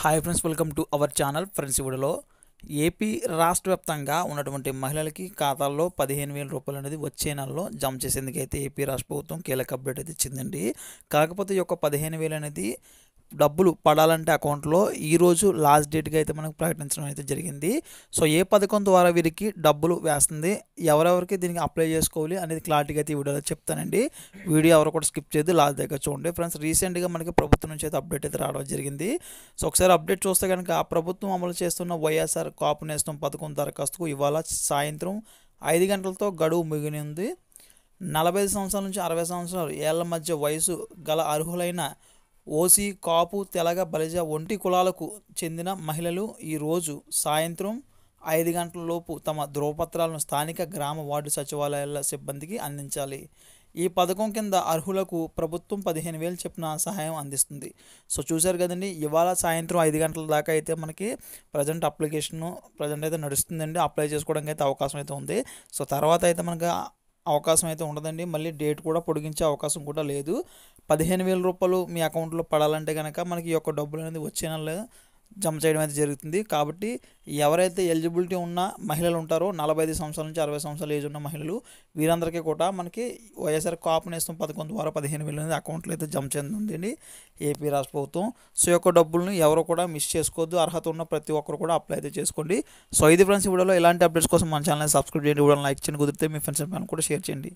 hi friends welcome to our channel friends ఇవిడలో AP రాష్ట్ర వ్యాప్తంగా ఉన్నటువంటి మహిళలకి ఖాతాల్లో పదిహేను వేల రూపాయలు అనేది వచ్చే నెలలో జమ చేసేందుకైతే ఏపీ రాష్ట్ర ప్రభుత్వం కీలక అప్డేట్ అయితే ఇచ్చిందండి కాకపోతే ఈ యొక్క పదిహేను వేలు అనేది డబ్బులు పడాలంటే అకౌంట్లో ఈరోజు లాస్ట్ డేట్గా అయితే మనకు ప్రకటించడం అయితే జరిగింది సో ఏ పథకం ద్వారా వీరికి డబ్బులు వేస్తుంది ఎవరెవరికి దీనికి అప్లై చేసుకోవాలి అనేది క్లారిటీగా అయితే వీడియోలో చెప్తానండి వీడియో ఎవరు కూడా స్కిప్ చేయదు లాస్ట్ దగ్గర చూడండి ఫ్రెండ్స్ రీసెంట్గా మనకి ప్రభుత్వం నుంచి అయితే అప్డేట్ అయితే రావడం జరిగింది సో ఒకసారి అప్డేట్ చూస్తే కనుక ఆ ప్రభుత్వం అమలు చేస్తున్న వైఎస్ఆర్ కాపు నేస్తం పథకం దరఖాస్తుకు ఇవాళ సాయంత్రం ఐదు గంటలతో గడువు ఉంది నలభై సంవత్సరాల నుంచి అరవై సంవత్సరాలు ఏళ్ల మధ్య వయసు గల అర్హులైన ఓసి కాపు తెలగ బలిజ ఒంటి కులాలకు చెందిన మహిళలు ఈరోజు సాయంత్రం ఐదు గంటల లోపు తమ ధ్రువపత్రాలను స్థానిక గ్రామ వార్డు సచివాలయాల సిబ్బందికి అందించాలి ఈ పథకం కింద అర్హులకు ప్రభుత్వం పదిహేను వేలు చెప్పిన సహాయం అందిస్తుంది సో చూశారు కదండి ఇవాళ సాయంత్రం ఐదు గంటల దాకా అయితే మనకి ప్రజెంట్ అప్లికేషన్ ప్రజెంట్ అయితే నడుస్తుందండి అప్లై చేసుకోవడానికి అయితే అవకాశం అయితే ఉంది సో తర్వాత అయితే మనకు అవకాశం అయితే ఉండదండి మళ్ళీ డేట్ కూడా పొడిగించే అవకాశం కూడా లేదు పదిహేను వేల రూపాయలు మీ అకౌంట్లో పడాలంటే కనుక మనకి ఈ యొక్క డబ్బులు అనేది వచ్చేనా లేదా జమ చేయడం అయితే జరుగుతుంది కాబట్టి ఎవరైతే ఎలిజిబిలిటీ ఉన్న మహిళలు ఉంటారో నలభై ఐదు సంవత్సరాల నుంచి అరవై సంవత్సరాలు ఏజ్ ఉన్న మహిళలు వీరందరికీ కూడా మనకి వైఎస్ఆర్ కాపునేస్తం పథకం ద్వారా పదిహేను వేలు అనేది అకౌంట్లో అయితే జమ చెందుందండి ఏపీ రాష్ట్ర ప్రభుత్వం సో యొక్క డబ్బులను ఎవరు కూడా మిస్ చేసుకోవద్దు అర్హత ఉన్న ప్రతి ఒక్కరు కూడా అప్లై అయితే చేసుకోండి సో ఇది ఫ్రెండ్స్ వీడియోలో ఇలాంటి అప్డేట్స్ కోసం మన ఛానల్ని సబ్స్క్రైబ్ చేయండి వీడియో లైక్ చేయండి కుదిరితే మీ ఫ్రెండ్స్ కూడా షేర్ చేయండి